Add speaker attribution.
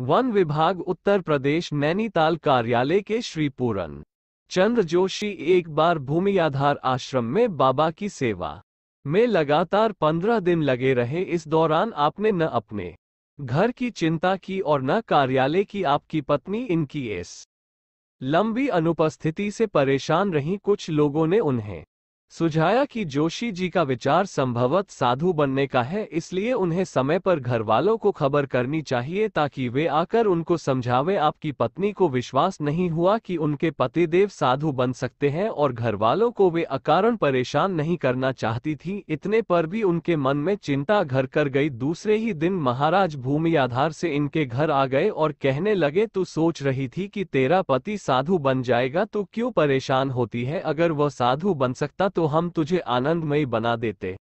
Speaker 1: one विभाग उत्तर प्रदेश नैनीताल कार्यालय के श्री पूरन चंद्र जोशी एक बार भूमि आधार आश्रम में बाबा की सेवा में लगातार पंद्रह दिन लगे रहे इस दौरान आपने न अपने घर की चिंता की और न कार्यालय की आपकी पत्नी इनकी इस लंबी अनुपस्थिति से परेशान रहीं कुछ लोगों ने उन्हें सुझाया कि जोशी जी का विचार संभवत साधु बनने का है इसलिए उन्हें समय पर घर वालों को खबर करनी चाहिए ताकि वे आकर उनको समझावे आपकी पत्नी को विश्वास नहीं हुआ कि उनके पतिदेव साधु बन सकते हैं और घर वालों को वे अकारण परेशान नहीं करना चाहती थी इतने पर भी उनके मन में चिंता घर कर गई दूसरे ही दिन महाराज भूमि आधार से इनके घर आ गए और कहने लगे तू सोच रही थी कि तेरा पति साधु बन जाएगा तो क्यों परेशान होती है अगर वह साधु बन सकता तो तो हम तुझे आनंदमयी बना देते